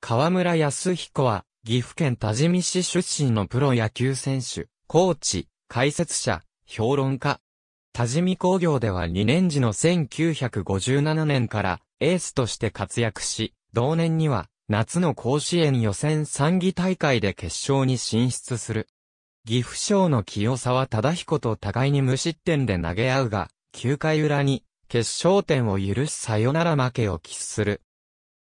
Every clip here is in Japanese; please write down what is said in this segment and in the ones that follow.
河村康彦は、岐阜県多治見市出身のプロ野球選手、コーチ、解説者、評論家。多治見工業では2年時の1957年からエースとして活躍し、同年には夏の甲子園予選参議大会で決勝に進出する。岐阜賞の清沢忠彦と互いに無失点で投げ合うが、9回裏に決勝点を許すさよなら負けを喫する。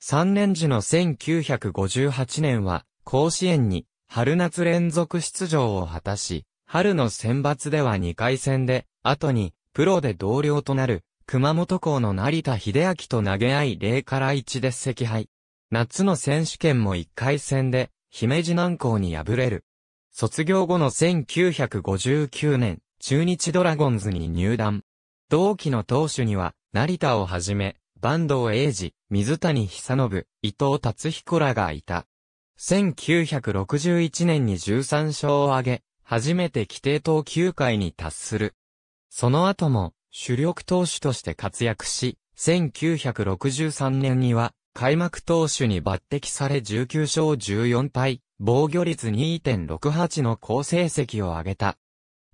3年時の1958年は、甲子園に春夏連続出場を果たし、春の選抜では2回戦で、後に、プロで同僚となる、熊本校の成田秀明と投げ合い0から1で赤敗。夏の選手権も1回戦で、姫路南校に敗れる。卒業後の1959年、中日ドラゴンズに入団。同期の投手には、成田をはじめ、坂東英二、水谷久信、伊藤達彦らがいた。1961年に13勝を挙げ、初めて規定投球回に達する。その後も、主力投手として活躍し、1963年には、開幕投手に抜擢され19勝14敗、防御率2.68の好成績を挙げた。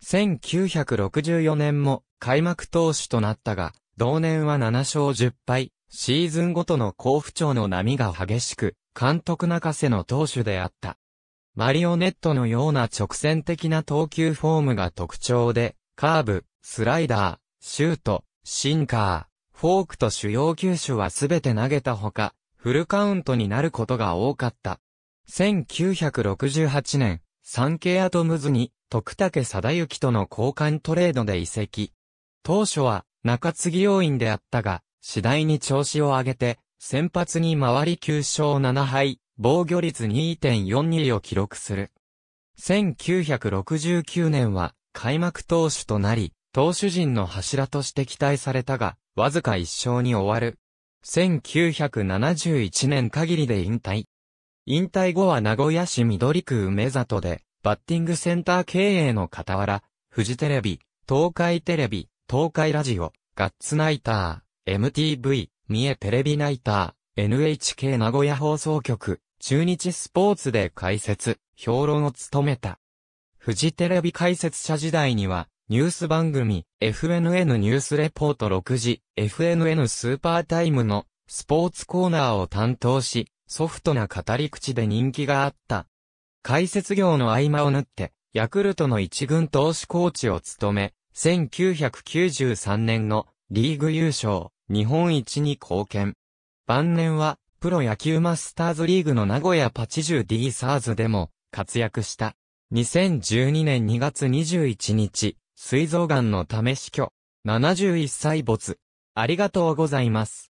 1964年も開幕投手となったが、同年は7勝10敗、シーズンごとの甲府町の波が激しく、監督泣かせの投手であった。マリオネットのような直線的な投球フォームが特徴で、カーブ、スライダー、シュート、シンカー、フォークと主要球種はすべて投げたほか、フルカウントになることが多かった。1968年、サンケイアトムズに、徳武貞之との交換トレードで移籍。当初は、中継ぎ要員であったが、次第に調子を上げて、先発に回り9勝7敗、防御率2.42を記録する。1969年は開幕投手となり、投手陣の柱として期待されたが、わずか1勝に終わる。1971年限りで引退。引退後は名古屋市緑区梅里で、バッティングセンター経営の傍ら、フジテレビ、東海テレビ、東海ラジオ、ガッツナイター、MTV、三重テレビナイター、NHK 名古屋放送局、中日スポーツで解説、評論を務めた。富士テレビ解説者時代には、ニュース番組、FNN ニュースレポート6時、FNN スーパータイムのスポーツコーナーを担当し、ソフトな語り口で人気があった。解説業の合間を縫って、ヤクルトの一軍投手コーチを務め、1993年のリーグ優勝、日本一に貢献。晩年は、プロ野球マスターズリーグの名古屋パチジュ D サーズでも活躍した。2012年2月21日、水臓癌のため死去。71歳没。ありがとうございます。